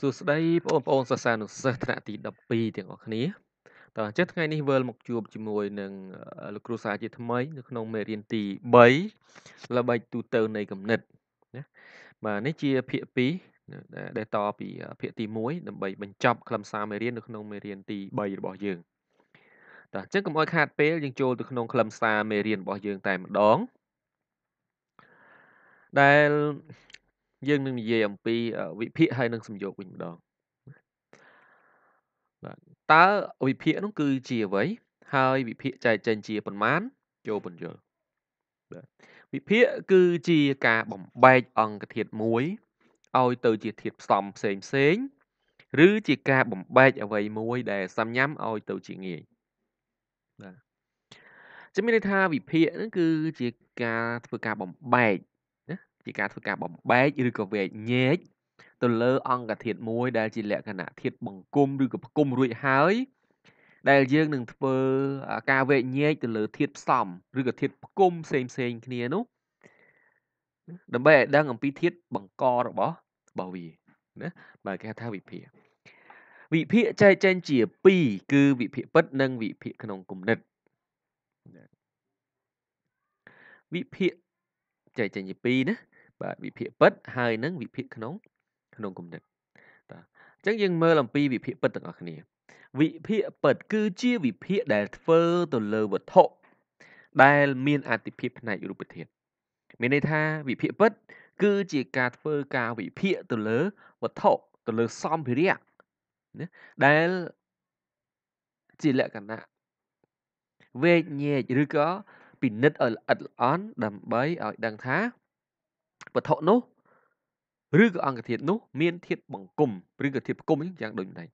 សួស្តីបងប្អូនសិស្សានុសិស្សថ្នាក់ទី12ទាំងអស់គ្នាតើអញ្ចឹងថ្ងៃនេះវិលមកជួបជាមួយនឹងលោកគ្រូសាជាថ្មី នៅក្នុងមេរៀនទី3ល្បិចទូទៅនៃគណិតណាបាទនេះជាភាគ2ដែលតពី ភាគទី1ដើម្បីបញ្ចប់ខ្លឹមសារមេរៀននៅក្នុងមេរៀនទី3របស់យើងតើអញ្ចឹងកុំអោយខាតពេលយើងចូលទៅក្នុងខ្លឹមសារមេរៀនរបស់យើងតែម្ដងដែលយើងនឹងនិយាយអំពី វិភាគហើយនឹងសំយោគវិញម្ដងបាទតើវិភាគនោះគឺជាអ្វីហើយវិភាគចែកចែងជាប៉ុន្មានចូលបញ្យល់បាទវិភាគគឺជាការបំបែក អង្គធាតុមួយឲ្យទៅជាធាតុផ្សំផ្សេងផ្សេងឬជាការ បំបែកអ្វីមួយ ដែលសំញាំឲ្យ ទៅជាងាយបាទចាំមានន័យថាវិភាគហ្នឹងគឺជាការ ធ្វើការបំបែកជាការធ្វើការបំបែកឬក៏វែកញែកទៅលើ អង្គធាតុមួយ ដែលជាលក្ខណៈធាតុបង្គំឬក៏ផ្គុំរួចហើយ ដែលយើងនឹងធ្វើការវែកញែកទៅលើធាតុផ្សំឬក៏ធាតុផ្គុំផ្សេងផ្សេងគ្នានោះដើម្បីឲ្យដឹងអំពីធាតុបង្ករបស់របស់វាណាបើគេថាវិភាគវិភាគចែកចែងជា2គឺវិភាគពិតនិងវិភាគក្នុងគំនិតវិភាគចែកចែងជា2ណាបាទវិភាគពិតហើយនឹងវិភាគក្នុងក្នុងគំនិតបាទអញ្ចឹងយើងមើលអំពីវិភាគពិតទាំងអស់គ្នា វិភាគពិតគឺជាវិភាគដែលធ្វើទៅលើវត្ថុដែលមានអតិភិបផ្នែករូបធាតុមានន័យថាវិភាគពិតគឺជាការធ្វើការវិភាគទៅលើវត្ថុទៅលើសម្ភារៈណាដែលជាលក្ខណៈវេជ្ជញែកឬក៏ពិនិត្យឲ្យល្អិតល្អន់ដើម្បីឲ្យដឹងថាវត្ថុនោះឬក៏អង្គធាតុនោះមានធាតុបង្គំឬក៏ធាតុបង្គំយ៉ាងដូចម្ដេច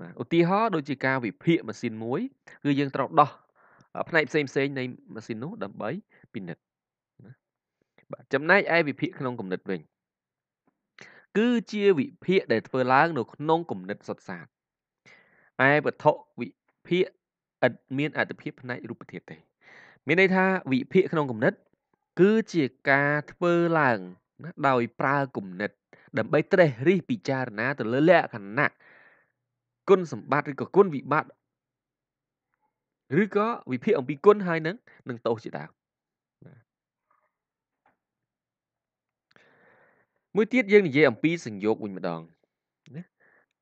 បាទឧទាហរណ៍ដូចជាការវិភាគម៉ាស៊ីនមួយគឺយើងត្រូវដោះផ្នែកផ្សេងផ្សេងនៃម៉ាស៊ីននោះដើម្បីពិនិត្យបាទចំណែកឯវិភាគក្នុងគំនិតវិញគឺជាវិភាគដែលធ្វើឡើង នៅ ក្នុងគំនិតសុទ្ធសាធឯវត្ថុវិភាគឥតមានអត្ថភាពផ្នែករូបធាតុទេមានន័យថាវិភាគ ក្នុងគំនិតគឺជាការធ្វើឡើងណាដោយប្រើគំនិត ដើម្បី ត្រិះរិះពិចារណា ទៅលើលក្ខណៈគុណសម្បត្តិឬក៏គុណវិបត្តិឬក៏វិភាគអំពីគុណហើយនឹងនឹងទោសជាដើមមួយទៀតយើងនិយាយអំពី සං យោគវិញម្ដងណា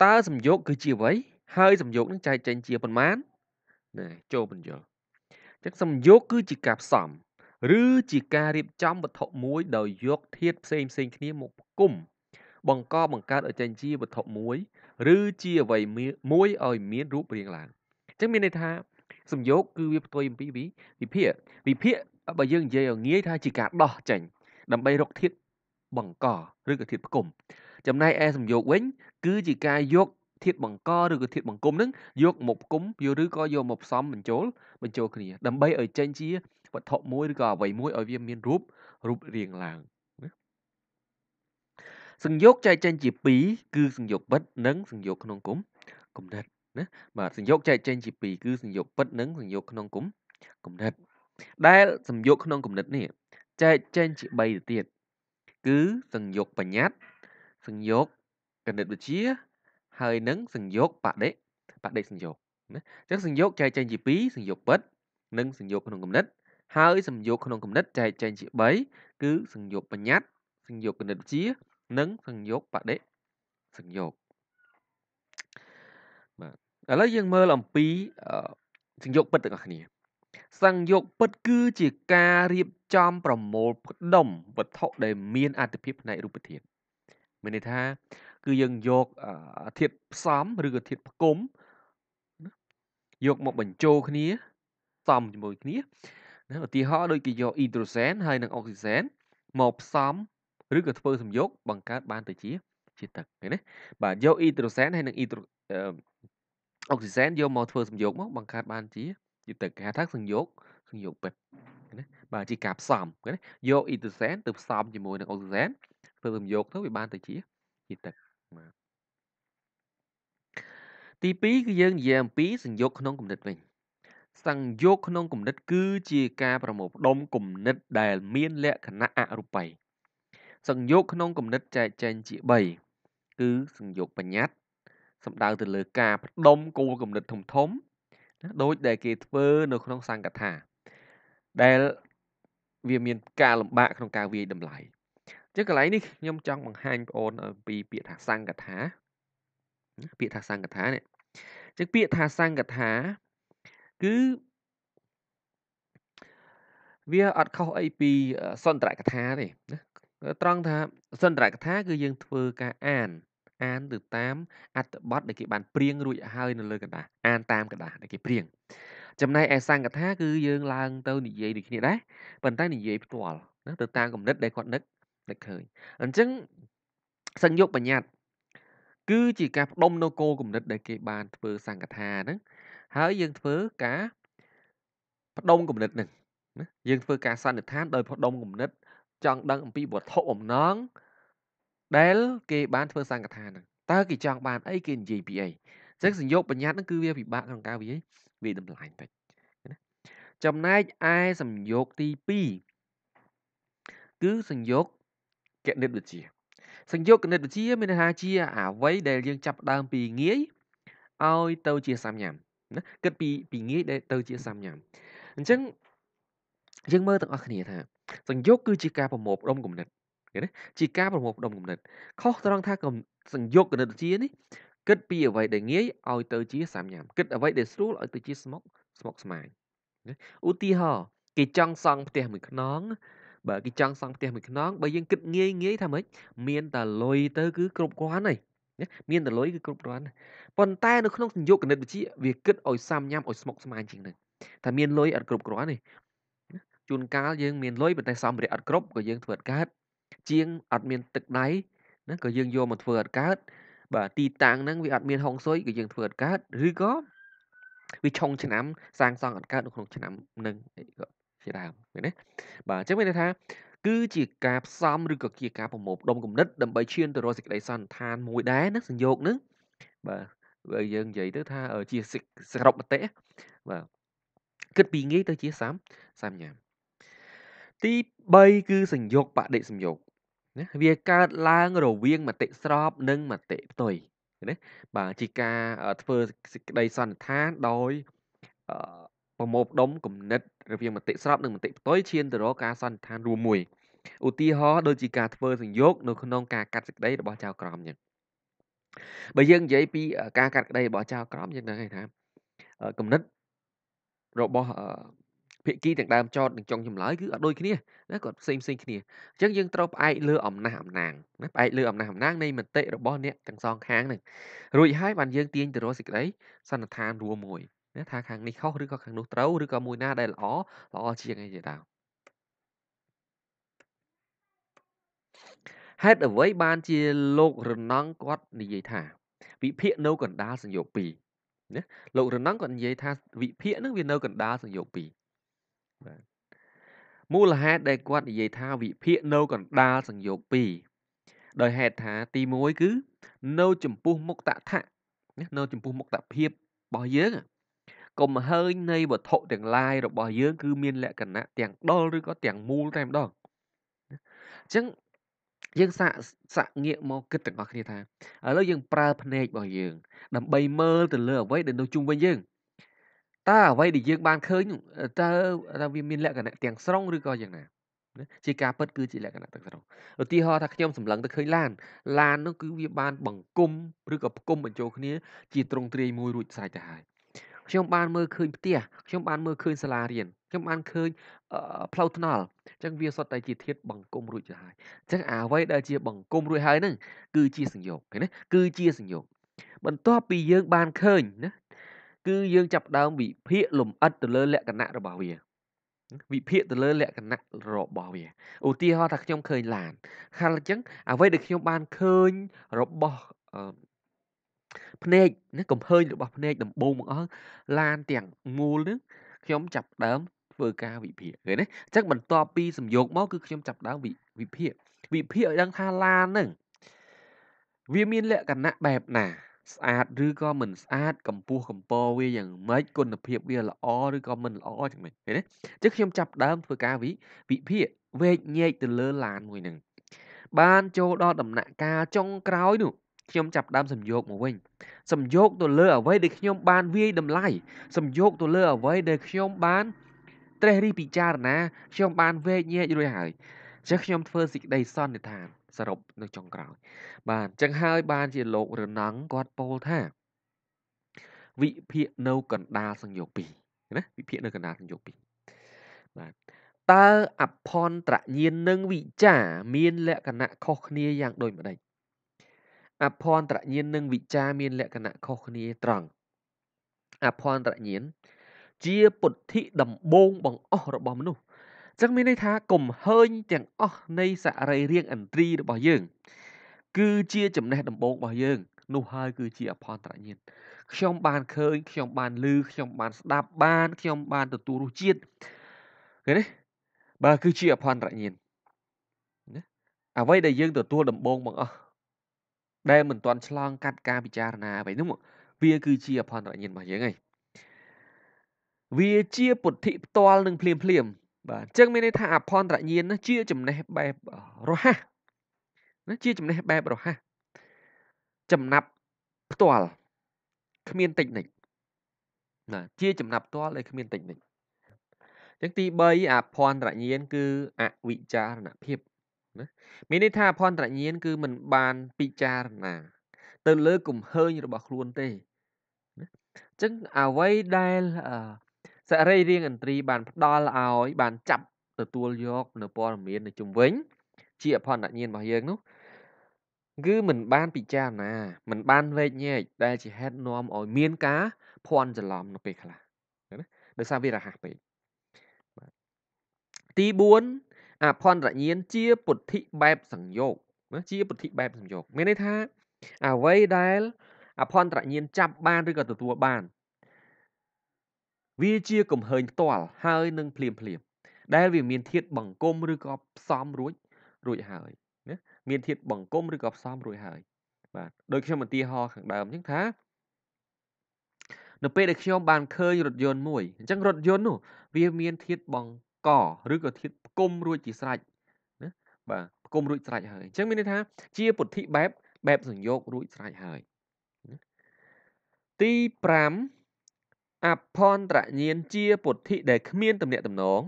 តើសំយោគគឺជាអ្វីហើយសំយោគនឹងចែកចែងជាប៉ុន្មានណាចូលបញ្យល់អញ្ចឹងសំយោគគឺជាការផ្សំឬជាការរៀបចំវត្ថុមួយដោយយកធាតុផ្សេងផ្សេងគ្នាមកផ្គុំ បង្កបង្កើតឲ្យចេញជាវត្ថុមួយ ឬជាអ្វីមួយឲ្យមានរូបរាងឡើងអញ្ចឹងមានន័យថាសំយោគគឺវាផ្ទុយអំពីវិភាគវិភាគបើយើងនិយាយឲ្យងាយថាជាការដោះចេញ ដើម្បីរកធាតុបង្កឬក៏ធាតុផ្គុំចំណែកឯសំយោគវិញ គឺជាការយក ធាតុបង្កឬក៏ធាតុបង្គុំនឹងយក មកផ្គុំឬក៏យកមកផ្សំបញ្ចូលបញ្ចូលគ្នាដើម្បីឲ្យចេញជាវត្ថុមួយឬក៏អ្វីមួយឲ្យវាមានរូបរូបរាងឡើងសង្យោគចែកចេញជា2គឺសង្យោគពិតនិងសង្យោគក្នុងគុំគំនិតណាបាទសង្យោគចែកចេញជា2គឺសង្យោគពិតនិងសង្យោគក្នុងគុំគំនិតដែលសង្យោគក្នុងគំនិតនេះចែកចេញជា3ទៅទៀតគឺសង្យោគបញ្ញត្តិសង្យោគគណិតវិទ្យាហើយ និងសង្យោគបដិបដិសង្យោគណាអញ្ចឹងសង្យោគចែកចេញជា2សង្យោគពិតនិងសង្យោគក្នុងគំនិតហើយសំយោគក្នុងគណិតចែកចែងជា3គឺសំយោគបញ្ញត្តិសំយោគគណិតវិទ្យានិងសំយោគបដិសំយោគបាទឥឡូវយើងមើលអំពីសំយោគពិតទាំងអស់គ្នាសង្យោគពិតគឺជាការរៀបចំ ប្រមូលផ្ដុំវត្ថុដែលមានអត្ថិភាពផ្នែករូបធាតុមានន័យថា គឺយើងយកធាតុផ្សំឬក៏ធាតុផ្គុំយកមកបញ្ចូលគ្នាផ្សំជាមួយគ្នាណាឧទាហរណ៍ដូចគេយកអ៊ីដ្រូសែនហើយនិងអុកស៊ីសែនមកផ្សំឬក៏ធ្វើសំយោគបង្កើតបានទៅជាជាទឹកឃើញណាបាទយកអ៊ីដ្រូសែនហើយនិងអ៊ីដ្រូអុកស៊ីសែនយកមកធ្វើសំយោគមកបង្កើតបានជាជាទឹកគេហៅថាសំយោគសំយោគពេទ្យណាបាទជាការផ្សំឃើញណាយកអ៊ីដ្រូសែនទៅផ្សំជាមួយនឹងអុកស៊ីសែនធ្វើសំយោគទៅវាបានទៅជាជាទឹកបាទទី2គឺយើងនិយាយអំពីសញ្ញោគក្នុងគំនិតវិញសង្យោគក្នុងគំនិតគឺជាការប្រមូលផ្ដុំគំនិតដែលមានលក្ខណៈអរូបីសង្យោគក្នុងគំនិតចែកចែងជា3គឺសង្យោគបញ្ញត្តិសំដៅទៅលើការផ្ដុំគោលគំនិតធំធំដូចដែលគេធ្វើនៅក្នុងសង្កថាដែលវាមានការលំបាកក្នុងការវាយតម្លៃអញ្ចឹងកន្លែងនេះខ្ញុំចង់បង្ហាញបងប្អូនអំពីពាក្យថាសង្កថាពាក្យថាសង្កថានេះអញ្ចឹងពាក្យថាសង្កថាគឺវាអត់ខុសអីពីសន្ទរកថាទេណាត្រង់ថាសន្ទរកថា គឺយើងធ្វើការអាន អានទៅតាមអត្ថបទដែលគេបានព្រៀងរួចហើយនៅលើกระดาษអានតាមកระดาษដែលគេព្រៀងចំណែកឯសង្កថាគឺយើងឡើងទៅ និយាយដូចគ្នាដែរប៉ុន្តែនិយាយផ្ទាល់ណាទៅតាមគំនិតដែលគាត់នឹកនឹកឃើញអញ្ចឹងសញ្ញុបបញ្ញត្តិគឺជាការផ្ដុំនៅគោលគំនិតដែលគេបានធ្វើសង្កថាហ្នឹងហើយយើងធ្វើការបដុំគំនិតនឹងយើងធ្វើការសន្និដ្ឋានដោយបដុំគំនិត ចង់ដឹងអំពីវត្ថុអំណងដែលគេបានធ្វើសង្កថានឹងតើគេចង់បានអីគេនិយាយពីអីចឹងសញ្ញោគបញ្ញត្តិនឹងគឺវាពិបាកក្នុងការវាយវាតម្លាញតិចណាចំណែកឯសញ្ញោគទី2គឺសញ្ញោគគណិតវិទ្យាសញ្ញោគគណិតវិទ្យាមានន័យថាជាអ្វីដែលយើងចាប់ដើមពីងាយឲ្យទៅជាសំញាំណាគិតពីពីងាយទៅជាសាំញ៉ាំអញ្ចឹងយើងមើលទាំងអស់គ្នាថាសង្យោគគឺជាការប្រមូលផ្ដុំគំនិតឃើញទេជាការប្រមូលផ្ដុំគំនិតខុសត្រង់ថាសង្យោគគណិតវិទ្យានេះគិតពីអ្វីដែលងាយឲ្យទៅជាសាំញ៉ាំគិតអ្វីដែលស្រួលឲ្យទៅជាស្មុកស្មុកស្មាញឧទាហរណ៍គេចង់សង់ផ្ទះមួយខ្នងបើគេចង់សង់ផ្ទះមួយខ្នងបើយើងគិតងាយងាយថាម៉េចមានតែលុយទៅគឺគ្រប់គ្រាន់ហើយមានតលុយគឺគ្រប់គ្រាន់ប៉ុន្តែនៅក្នុងសញ្ញោគណិតវិទ្យាវាគិតឲ្យសាមញ៉ាំឲ្យស្មុគស្មាញជាងនេះថាមានលុយអត់គ្រប់គ្រាន់ទេជួនកាលយើងមានលុយប៉ុន្តែសម្ភារៈអត់គ្រប់ក៏យើងធ្វើអត់កើតជាងអត់មានទឹកដៃណាក៏យើងយកមកធ្វើអត់កើតបាទទីតាំងហ្នឹងវាអត់មានហុងស៊ុយក៏យើងធ្វើអត់កើតឬក៏វាឆុង ឆ្នាំ សាងសង់អត់កើតនៅក្នុងឆ្នាំហ្នឹងក៏ជាដើមឃើញទេបាទអញ្ចឹងមានន័យថាគឺជាការផ្សំឬក៏ជាការប្រមូលផ្ដុំគំនិតដើម្បីឈានទៅរកសេចក្តីសន្និដ្ឋានមួយដែរណាសញ្ញោគហ្នឹងបាទបើយើងនិយាយទៅថាជាសរុបមតិបាទគិតពីងាយទៅជាសាមសាមញ៉ាំទី3គឺសញ្ញោគបដិសញ្ញោគណាវាកើតឡើងរវាងមតិស្របនិងមតិផ្ទុយណាបាទជាការធ្វើសេចក្តីសន្និដ្ឋានដោយប្រមូលផ្ដុំគំនិត រវាងមតិស្របនិងមតិផ្ទុយឈានទៅរកការសន្និដ្ឋានរួមមួយឧទាហរណ៍ដូចជាការធ្វើសង្យោគនៅក្នុង ការកាត់សេចក្តីរបស់ចៅក្រមអញ្ចឹងបើយើងនិយាយពីការកាត់ក្តីរបស់ចៅក្រមយើងដឹងថាគំនិតរបស់ភាគីទាំងដើមចតនិងចុងចម្លើយគឺអត់ដូចគ្នាណាគាត់ផ្សេងផ្សេងគ្នាអញ្ចឹងយើងត្រូវផ្អែកលើអំណះអំណាងណាផ្អែកលើអំណះអំណាងនៃមតិរបស់អ្នកទាំងសងខាងហ្នឹងរួចហើយបានយើង ទាញទៅរកសេចក្តី សន្និដ្ឋានរួមមួយណាថាខាងនេះខុសឬក៏ខាងនោះត្រូវឬក៏មួយណាដែលល្អល្អជាងអីជាដើមហេតុអ្វីបានជា លោករណងគាត់និយាយថាវិភាគនៅកណ្ដាលសញ្ញោ2ណាលោករណងគាត់និយាយថាវិភាគនឹងវានៅកណ្ដាលសញ្ញោ2បាទមូលហេតុដែលគាត់និយាយថាវិភាគនៅកណ្ដាលសញ្ញោ2ដោយហេតុថា ទី1គឺនៅចំពោះមុខតថៈណានៅចំពោះមុខតភាពរបស់យើងកំហើញនៃវត្ថុទាំងឡាយរបស់យើង គឺមានលក្ខណៈទាំងដុលឬក៏ទាំងមូលតែម្ដងអញ្ចឹងយើងសាកសាកងាកមកគិតទាំងអស់គ្នាថាឥឡូវយើងប្រើភ្នែករបស់យើង ដើម្បីមើលទៅលើអ្វីដែលនៅជុំវិញយើងតើអ្វីដែលយើងបានឃើញតើតើវាមានលក្ខណៈទាំងស្រុងឬក៏យ៉ាងណា ជាការពិតគឺជាលក្ខណៈទាំងស្រុងឧទាហរណ៍ថាខ្ញុំសម្លឹងទៅឃើញឡានឡាននោះគឺវាបានបង្គុំឬក៏ផ្គុំបញ្ចូលគ្នា ជាទ្រង់ទ្រាយមួយរួចស្រេចទៅហើយខ្ញុំបាន មើលឃើញផ្ទះខ្ញុំបានមើលឃើញសាលារៀនខ្ញុំបានឃើញផ្លូវថ្នល់អញ្ចឹងវាសុទ្ធតែជាធាតបង្គំរួចទៅហើយអញ្ចឹងអ្វីដែលជាបង្គំរួចហើយហ្នឹងគឺជាសញ្ញោកឃើញទេគឺជាសញ្ញោកបន្ទាប់ពីយើងបានឃើញណាគឺយើងចាប់ដើម វិភាគលំអិតទៅលើលក្ខណៈរបស់វា វិភាគទៅលើលក្ខណៈរបស់វាឧទាហរណ៍ថាខ្ញុំឃើញឡានហើយអញ្ចឹងអ្វីដែលខ្ញុំបានឃើញរបស់ភ្នែកណាកំហើញរបស់ភ្នែកដំបូងមកអស់ឡានទាំងមូលនឹងខ្ញុំចាប់ដើមធ្វើការវិភាគឃើញទេអញ្ចឹងបន្ទាប់ពីសំយោគមកគឺខ្ញុំចាប់ដើមវិភាគវិភាគឲ្យដឹងថាឡាននឹងវាមានលក្ខណៈបែបណា ស្អាតឬក៏មិនស្អាតកម្ពស់កម្ពរវាយ៉ាងម៉េចគុណភាពវាល្អឬក៏មិនល្អចឹងម៉េចឃើញទេអញ្ចឹងខ្ញុំចាប់ដើមធ្វើការវិវិភាគវែកញែកទៅលើឡានមួយហ្នឹងបានចូលដល់ដំណាក់កាលចុងក្រោយនោះខ្ញុំចាប់ដើមសំយោគមកវិញសំយោគទៅលើអ្វីដែលខ្ញុំបានវាយតម្លៃសំយោគទៅលើអ្វីដែលខ្ញុំបាន ត្រេះរិះពិចារណាខ្ញុំបានវែកញែករួចហើយអញ្ចឹងខ្ញុំធ្វើសេចក្តីសន្និដ្ឋានសរុបនៅចុងក្រោយ បាទអញ្ចឹងហើយបានជាលោករណងគាត់ពោលថាវិភាគនៅកណ្ដាលសង្យោគ2ណាវិភាគនៅកណ្ដាលសង្យោគ2បាទតើអភ័នត្រញាននិងវិចាមានលក្ខណៈខុសគ្នាយ៉ាងដូចម្ដេចអភ័ន្តរញ្ញាណនិងវិចារមានលក្ខណៈខុសគ្នាត្រង់អភ័ន្តរញ្ញាណជាពុទ្ធិដំបងបង្អស់របស់មនុស្សចឹងមានន័យថាកំហើញទាំងអស់នៃសរីរាង្គឥន្ទ្រីរបស់យើង គឺជាចំណេះដំបងរបស់យើង នោះហើយគឺជាអភ័ន្តរញ្ញាណខ្ញុំបានឃើញខ្ញុំបានឮខ្ញុំបានស្ដាប់បានខ្ញុំបានទទួលរសជាតិឃើញទេបាទគឺជាអភ័ន្តរញ្ញាណអ្វីដែលយើងទទួលដំបងបងអស់ដែលមិនទាន់ឆ្លងកាត់ការពិចារណាអ្វីនោះវាគឺជាអភ័ណ្ឌរញ្ញាណរបស់យើងឯងវាជាពុទ្ធិផ្ទាល់នឹងភ្លាមភ្លាមបាទអញ្ចឹងមានន័យថាអភ័ណ្ឌរញ្ញាណនោះជាចំណេះបែបរហ័សណាជាចំណេះបែបរហ័សចំណាប់ផ្ទាល់គ្មានតិចនិចណាជាចំណាប់ផ្ទាល់ហើយគ្មានតិចនិចអញ្ចឹងទី3អភ័ណ្ឌរញ្ញាណគឺអវិចារណភាពណាមានន័យថាអភ័ន្តរញ្ញាណគឺមិនបានពិចារណាទៅលើកំហើញរបស់ខ្លួនទេណាអញ្ចឹងអ្វីដែលសរីរាង្គឥន្ទ្រីបានផ្ដល់ឲ្យ បានចាប់ទទួលយកនៅព័ត៌មាននៅជុំវិញ ជាអភ័ន្តញ្ញាណរបស់យើង នោះគឺមិនបានពិចារណាមិនបានវែកញែកដែលជាហេតុនាំឲ្យមានការភ័ន្តច្រឡំនៅពេលខ្លះណាដោយសារវារហ័សពេកបាទទី4អភ័ន្តរញ្ញាណជាពុទ្ធិបែបសង្យោគណាជាពុទ្ធិបែបសង្យោគមានន័យថាអ្វីដែល អភ័ន្តរញ្ញាណចាប់បានឬក៏ទទួលបាន វាជាកំហើញផ្ទាល់ហើយនឹងភ្លាមភ្លាម ដែលវាមានធាត បង្គំឬក៏ផ្សំរួចរួចហើយណាមានធាតបង្គំឬក៏ផ្សំរួចហើយ បាទដូចខ្ញុំឧទាហរណ៍ខាងដើមអញ្ចឹងថា នៅពេលដែលខ្ញុំបានឃើញរថយន្តមួយអញ្ចឹងរថយន្តនោះវាមានធាតបង្គកឬក៏ធាតុផ្គុំរួចជាស្រេចណាបាទផ្គុំរួចស្រេចហើយអញ្ចឹងមានន័យថា ជាពុទ្ធិបែបបែបសញ្ញោគរួចស្រេចហើយទី5អភន្តរញ្ញាណជាពុទ្ធិដែលគ្មានតំណែងតំណង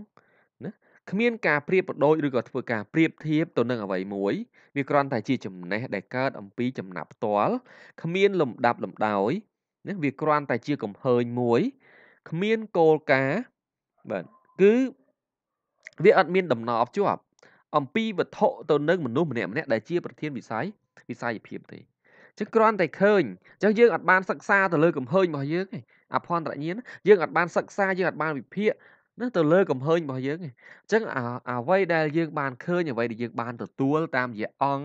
ណាគ្មានការប្រៀបប្រដូចឬក៏ធ្វើការប្រៀបធៀបទៅនឹងអ្វី មួយវាគ្រាន់តែជាចំណេះដែលកើតអំពីចំណាប់ផ្ទាល់គ្មានលំដាប់លំដោយណាវាគ្រាន់តែជាកំហើញមួយគ្មានគោលការណ៍បាទគឺវាអត់មានដំណោបជាប់អំពីវត្ថុទៅនឹងមនុស្សម្នាក់ម្នាក់ដែលជាប្រធានវិស័យវិស័យភាពទេចឹងគ្រាន់តែឃើញចឹងយើងអត់បានសិក្សាទៅលើកំហែងរបស់យើងទេអភ័ន្តរញ្ញាណយើងអត់បានសិក្សាយើងអត់បានវិភាគនឹងទៅលើកំហែងរបស់យើងទេចឹងអ្វីដែលយើងបានឃើញអ្វីដែលយើងបានទទួល តាមរយៈអង្គ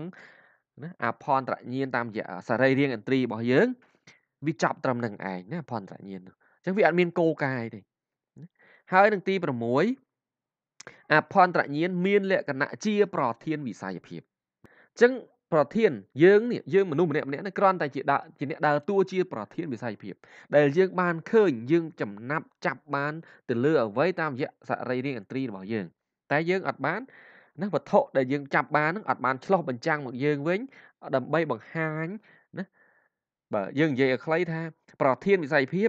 ណាអភ័ន្តរញ្ញាណតាមរយៈសរីរាង្គឥន្ទ្រីរបស់យើងវាចាប់ត្រឹមនឹងឯងណាអភ័ន្តរញ្ញាណចឹងវាអត់មានគោលការណ៍ទេហើយនឹងទី6អភ័ន្តរញ្ញាណមានលក្ខណៈជា ប្រធានវិស័យភាពអញ្ចឹងប្រធានយើងនេះយើងមនុស្សម្នាក់ម្នាក់នេះគ្រាន់តែជាដាក់ជាអ្នកដើរតួជា ប្រធានវិស័យភាពដែលយើង បានឃើញយើងចំណាប់ចាប់បានទៅលើអ្វីតាមរយៈសរីរាង្គឥន្ទ្រីរបស់យើង តែយើង អត់បានណាវត្ថុដែលយើងចាប់បាននឹងអត់បានឆ្លោះបញ្ចាំងមកយើងវិញដើម្បីបង្ហាញណាបាទយើងនិយាយឲ្យខ្លីថា ប្រធានវិស័យភាព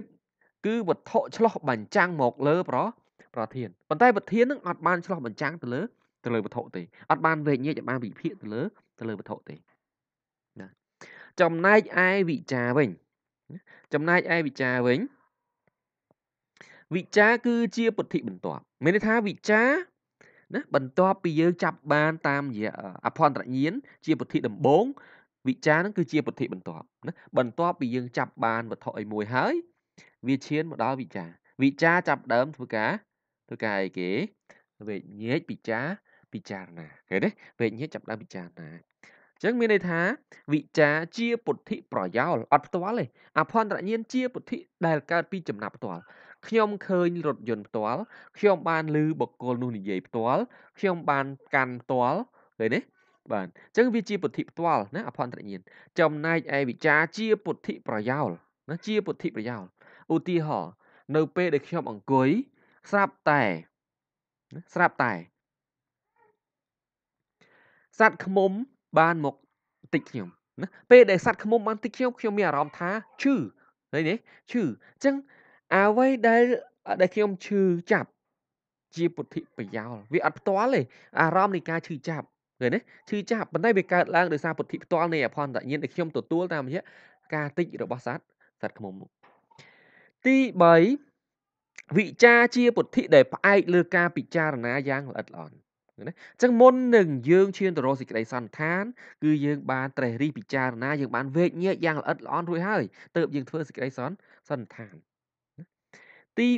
គឺវត្ថុឆ្លោះបញ្ចាំងមកលើប្រប្រធានប៉ុន្តែប្រធាននឹងអត់បានឆ្លោះបញ្ចាំងទៅលើទៅលើវត្ថុទេអត់បានវេញាអត់បានវិភាគទៅលើទៅលើវត្ថុទេណាចំណែកឯវិចារវិញចំណែកឯវិចារវិញវិចារគឺជាពុទ្ធិបន្ទាប់មានន័យថាវិចារណាបន្ទាប់ពីយើងចាប់បានតាមរយៈអភ័ន្តរញ្ញាណជាពុទ្ធិដំបូងវិចារនឹងគឺជាពុទ្ធិបន្ទាប់ណាបន្ទាប់ពីយើងចាប់បានវត្ថុអីមួយហើយ វាឈានមកដល់វិចារវិចារចាប់ដើមធ្វើការគឺកាយគេវេញេចពិចារពិចារណាឃើញទេវេញេចចាប់ដើមពិចារណាចឹង មានន័យថាវិចាជាពុទ្ធិប្រយោលអត់ផ្ទាល់ទេអភន្តរញ្ញាណជាពុទ្ធិដែលកើតពីចំណាប់ផ្ទាល់ខ្ញុំឃើញរថយន្តផ្ទាល់ខ្ញុំបានឮបកគលនោះនិយាយផ្ទាល់ខ្ញុំបានកាន់ផ្ទាល់ឃើញទេបាទអញ្ចឹងវាជាពុទ្ធិផ្ទាល់ណាអភន្តរញ្ញាណចំណែកឯវិចាជាពុទ្ធិប្រយោលណាជាពុទ្ធិប្រយោលឧទាហរណ៍នៅពេលដែលខ្ញុំអង្គុយស្រាប់តែស្រាប់តែសัตว์ខ្មុំ បានមកតិចខ្ញុំណាពេលដែលសัตว์ខ្មុំបានតិចខ្ញុំខ្ញុំមានអារម្មណ៍ថាឈឺនេះឈឺអញ្ចឹងអ្វីដែលដែលខ្ញុំឈឺចាប់ ជាពុទ្ធិប្រយោលវាអត់ផ្ទាល់ទេអារម្មណ៍នៃការឈឺចាប់ឃើញទេឈឺចាប់ប៉ុន្តែវាកើតឡើងដោយសារពុទ្ធិផ្ទាល់នៃអភ័ន្តញ្ញាណដែលខ្ញុំទទួលតាមរយៈការតិចរបស់សัตว์សัตว์ខ្មុំទី3វិចារជាពុទ្ធិដែលផ្អែកលើការពិចារណាយ៉ាងល្អិតល្អន់ណាអញ្ចឹងមុននឹងយើងឈានទៅរកសេចក្តីសន្និដ្ឋានគឺយើងបាន ត្រេះរិះពិចារណា យើងបាន វេជ្ជញាតយ៉ាងល្អិតល្អន់រួចហើយទើបយើងធ្វើសេចក្តីសន្និដ្ឋានទី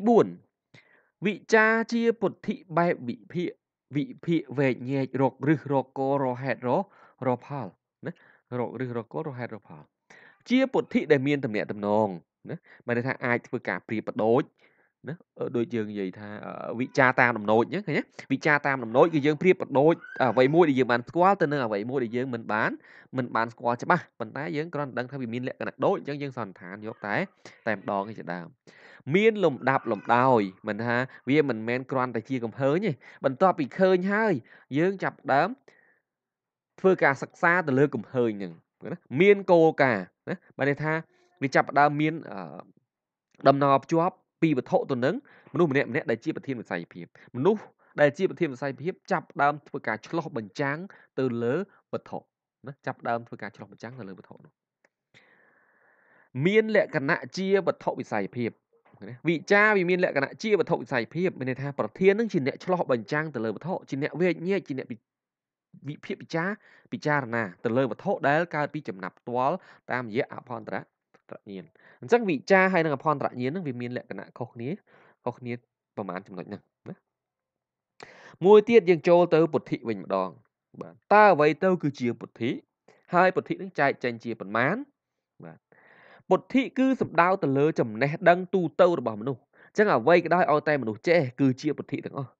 4វិចារជាពុទ្ធិបែបវិភាកវិភាកវេជ្ជញាតរកឫសរកករហេតររផលណារកឫសរកករហេតរផលជាពុទ្ធិដែលមានតំណែងតំណងណាមិនថា អាចធ្វើការប្រៀបបដូចណាដូចយើងនិយាយថាវិចារតាមដំណោចអញ្ចឹងឃើញទេវិចារតាមដំណោចគឺយើងប្រៀបបដូចអ្វីមួយដែលយើងបានស្គាល់ទៅនឹងអ្វីមួយដែលយើងមិនបានមិនបានស្គាល់ច្បាស់ប៉ុន្តែយើងគ្រាន់តែដឹងថាវាមានលក្ខណៈដូចអញ្ចឹងយើងសន្និដ្ឋានយកតែតែម្ដងឯជាដើមមានលំដាប់លំដោយមិនថាវាមិនមែនគ្រាន់តែជាកំហើញទេបន្ទាប់ពីឃើញហើយយើងចាប់ដើមធ្វើការសិក្សាទៅលើកំហើញហ្នឹងមានគោលការណ៍ណាបើនេះថាវាចាប់ដើមមានដំណរភ្ជាប់ពីវត្ថុទៅនឹងមនុស្សម្នាក់ម្នាក់ដែលជាប្រធានវិស័យភាពមនុស្សដែលជាប្រធានវិស័យភាពចាប់ដើមធ្វើការឆ្លោះបញ្ចាំងទៅលើវត្ថុណាចាប់ដើមធ្វើការឆ្លោះបញ្ចាំងទៅលើវត្ថុនោះមានលក្ខណៈជាវត្ថុវិស័យភាពណាវិចាវាមានលក្ខណៈជាវត្ថុវិស័យភាពមានន័យថាប្រធាននឹងជាអ្នកឆ្លោះបញ្ចាំងទៅលើវត្ថុជាអ្នកវិញ្ញាជាអ្នកវិភាគពិចារពិចារណាទៅលើវត្ថុដែលកើតពី ចំណាប់ផ្ទាល់តាមរយៈអភ័ន្តរៈត្រញាណអញ្ចឹងវិចារហើយនឹងអភ័ន្តរញាណនឹងវាមានលក្ខណៈខុសគ្នា ខុសគ្នាប្រហែលចំណុចហ្នឹងណាមួយទៀតយើងចូលទៅពុទ្ធិវិញម្ដងបាទតើអ្វីទៅគឺជាពុទ្ធិហើយពុទ្ធិនឹងចែកចែងជាប្រមាណបាទពុទ្ធិគឺសំដៅទៅលើចំណេះដឹងទូទៅរបស់មនុស្សអញ្ចឹងអ្វីក៏ដោយឲ្យតែមនុស្សចេះគឺជាពុទ្ធិទាំងអស់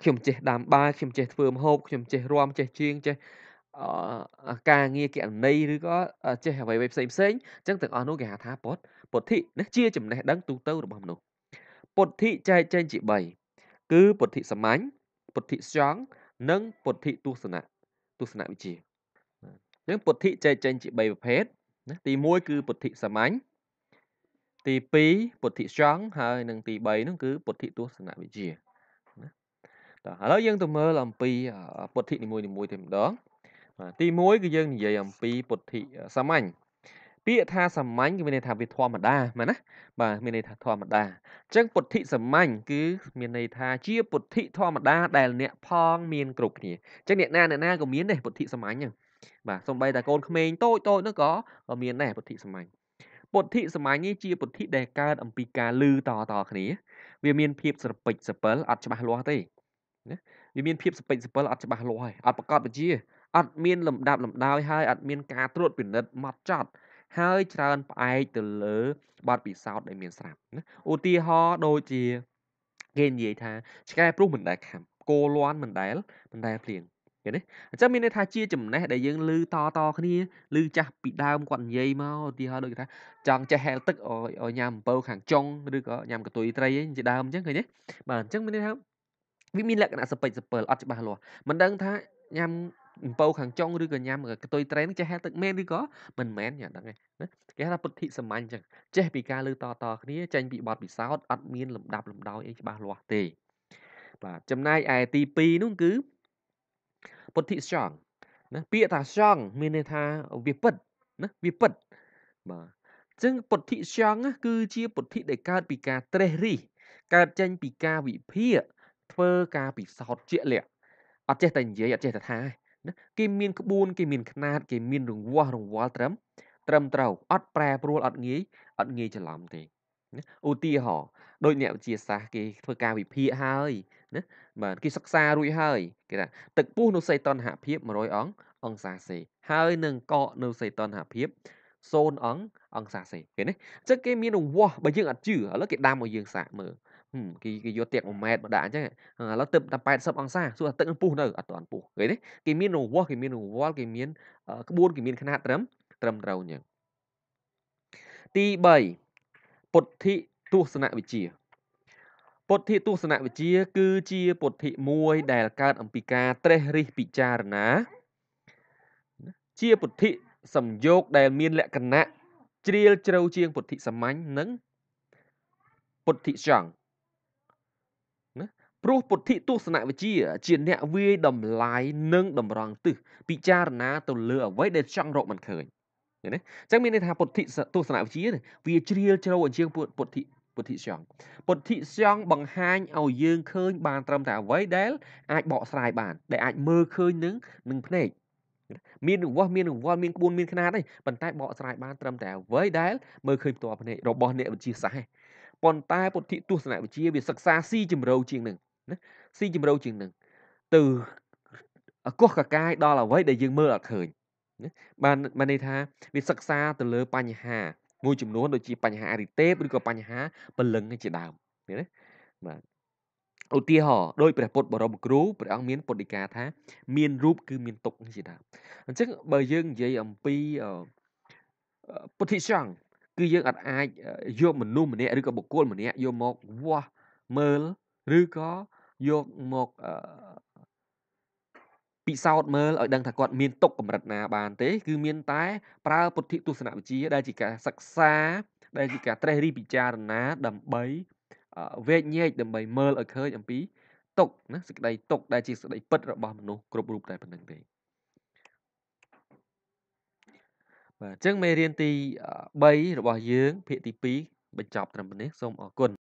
ខ្ញុំចេះដាំបាយខ្ញុំចេះធ្វើម្ហូបខ្ញុំចេះរាំចេះជាងចេះអឺការងារគណនេយ្យឬក៏ចេះអ្វីៗផ្សេងៗអញ្ចឹងទាំងអស់នោះគេហៅថាពុទ្ធពុទ្ធិនេះជាចំណេះដឹងទូទៅរបស់មនុស្ស ពុទ្ធិចែកចេញជា3គឺពុទ្ធិសាមញ្ញ ពុទ្ធិស្យង់និងពុទ្ធិទស្សនៈ ទស្សនវិជ្ជាអញ្ចឹងពុទ្ធិចែកចេញជា3ប្រភេទណាទី1គឺពុទ្ធិសាមញ្ញទី2ពុទ្ធិស្យង់ហើយនិងទី3នោះគឺពុទ្ធិទស្សនវិជ្ជាណាតោះឥឡូវយើងទៅមើលអំពីពុទ្ធិនីមួយៗតែម្ដងបាទទី1គឺយើងនិយាយអំពីពុទ្ធិសាមញ្ញពាក្យថាសាមញ្ញគឺ មានន័យថាវាធម្មតាមែនណាបាទមានន័យថាធម្មតាអញ្ចឹងពុទ្ធិសាមញ្ញគឺមានន័យថាជាពុទ្ធិធម្មតាដែលអ្នកផងមានគ្រប់គ្នាអញ្ចឹងអ្នកណាអ្នកណាក៏មានដែរពុទ្ធិសាមញ្ញហ្នឹងបាទសំបីតាកូនក្មេងតូចតូចនោះក៏មានដែរពុទ្ធិសាមញ្ញពុទ្ធិសាមញ្ញនេះជាពុទ្ធិដែលកើតអំពីការលឺតតគ្នា វាមានភាពស្រពេចស្រពិលអត់ច្បាស់លាស់ទេណាវាមានភាពស្រពេចស្រពិលអត់ច្បាស់លាស់ហើយអត់ប្រកបវិជ្ជាអត់មានលំដាប់លំដោយហើយអត់មានការត្រួតពិនិត្យម៉ត់ចត់ ហើយច្រើនផ្អែកទៅលើបទពិសោធន៍ដែលមានស្រាប់ណាឧទាហរណ៍ដូចជាគេនិយាយថាឆ្កែព្រុសមិនដែលខំគោលាន់មិនដែលមិនដែលភ្លៀងឃើញទេអញ្ចឹងមានន័យថាជាចំណេះដែលយើងឮតត គ្នាឮចាស់ពីដើមគាត់និយាយមកឧទាហរណ៍ដូចថា ចង់ចេះហែលទឹកឲ្យញ៉ាំអំពៅខាងចុងឬក៏ញ៉ាំកតុយត្រីឯងជាដើមអញ្ចឹងឃើញទេបាទអញ្ចឹងមានន័យថាវាមានលក្ខណៈសពេចសពិលអត់ច្បាស់លាស់មិនដឹងថាញ៉ាំអំពៅខាងចុងឬក៏ញ៉ាំក្ទុយត្រេនចេះហែទឹកមែនឬក៏មិនមែនយ៉ាងហ្នឹងឯងណាគេថាពុទ្ធិសមាញ់ចឹងចេះពីការលើតតគ្នាចេញពីបទពិសោធន៍អត់មានលំដាប់លំដោយអីច្បាស់លាស់ទេបាទចំណាយឯទី2នោះគឺពុទ្ធិស្យងណាពាក្យថាស្យងមានន័យថាវាពិតណាវាពិតបាទចឹងពុទ្ធិស្យងគឺជាពុទ្ធិដែលកើតពីការត្រេះរិះកើតចេញពីការវិភាគធ្វើការពិសោធន៍ជាក់លាក់អត់ចេះតែនិយាយអត់ចេះតែថាណាគេមានក្បួនគេមានຂណាតគេមានរង្វាស់រង្វល់ត្រឹមត្រឹមត្រូវអត់ប្រែប្រួលអត់ងាយអត់ងាយច្រឡំទេឧទាហរណ៍ដូចអ្នកវិទ្យាសាស្ត្រគេធ្វើការវិភាគហើយណាបាទគេសិក្សារួចហើយគេថាទឹកពុះនៅសីតុណ្ហភាព100អង្សអង្សាសេហើយនឹងកកនៅសីតុណ្ហភាព0អង្សអង្សាសេឃើញទេអញ្ចឹងគេមានរង្វាស់បើយើងអត់ជឿឥឡូវគេដាំឲ្យយើងសាកមើលហឹមគេគេយកទៀក1ម៉ែត្រមកដាក់អញ្ចឹងឥឡូវទៅតែ80អង្សាសួរថាទឹកនឹងពុះនៅអត់ទាន់ពុះគេទេគេមានរង្វាស់គេមានរង្វាល់គេមាន ក្បួនគេមានຂະຫນາດត្រឹមត្រឹមត្រូវអញ្ចឹងទី3ពុទ្ធិទស្សនវិជ្ជាពុទ្ធិទស្សនវិជ្ជា គឺជាពុទ្ធិមួយ ដែលកើតអំពីការត្រេះរិះពិចារណាជាពុទ្ធិសំយោគដែលមាន លក្ខណៈជ្រាលជ្រៅជាង ពុទ្ធិសាមញ្ញនិងពុទ្ធិចង្ឃព្រោះពុទ្ធិទស្សនវិជ្ជា ជាអ្នកវាយតម្លាយនិងតម្រង់ទិសពិចារណា ទៅលើអ្វីដែលចង់រកមិនឃើញឃើញទេអញ្ចឹងមានន័យថាពុទ្ធិទស្សនវិជ្ជាវាជ្រាលជ្រៅអញ្ចឹងពុទ្ធិពុទ្ធិសង្ឃពុទ្ធិសង្ឃបង្ហាញឲ្យយើងឃើញបានត្រឹមតែអ្វីដែលអាចបកស្រាយបាន ដែលអាចមើលឃើញនឹងនឹងភ្នែកមានរង្វាស់មានរង្វាល់មានក្បួនមានຂະຫນាតទេប៉ុន្តែបកស្រាយបានត្រឹមតែអ្វីដែលមើលឃើញផ្ទាល់ភ្នែករបស់អ្នកវិទ្យាសាស្ត្រប៉ុន្តែពុទ្ធិទស្សនវិជ្ជាវាសិក្សាស៊ីជម្រៅជាងនឹងណាស៊ីជំរៅជាងនឹងទៅអកុសកកាយដល់អ្វីដែលយើងមើលអត់ឃើញបានបានន័យថាវាសិក្សាទៅលើបញ្ហាមួយចំនួនដូចជា បញ្ហាអរិទេពឬក៏បញ្ហាពលឹងជាដើមឃើញទេបាទឧទាហរណ៍ដោយព្រះពុទ្ធបរមគ្រូព្រះអង្គមានពុទ្ធិកា ថា មានរូប គឺមានទុកជាដើមអញ្ចឹងបើយើងនិយាយអំពីពុទ្ធិសង្ឃគឺយើងអាចអាចយកមនុស្សម្នាក់ឬក៏បុគ្គលម្នាក់យកមកវាស់មើលឬក៏យកមកពិសោធន៍មើលឲ្យដឹងថាគាត់ មានទុកកម្រិតណាបានទេ គឺមានតែ ប្រើពុទ្ធិទស្សនវិជ្ជាដែលជាការសិក្សា ដែលជាការត្រេះរិះពិចារណាដើម្បីវែកញែកដើម្បីមើលឲ្យឃើញអំពីទុកណាសេចក្តីទុកដែលជាសេចក្តីពិតរបស់មនុស្សគ្រប់រូបតែប៉ុណ្្នឹងទេបាទអញ្ចឹងមេរៀនទី3របស់យើង ភាគទី2បញ្ចប់ត្រឹមនេះសូមអរគុណ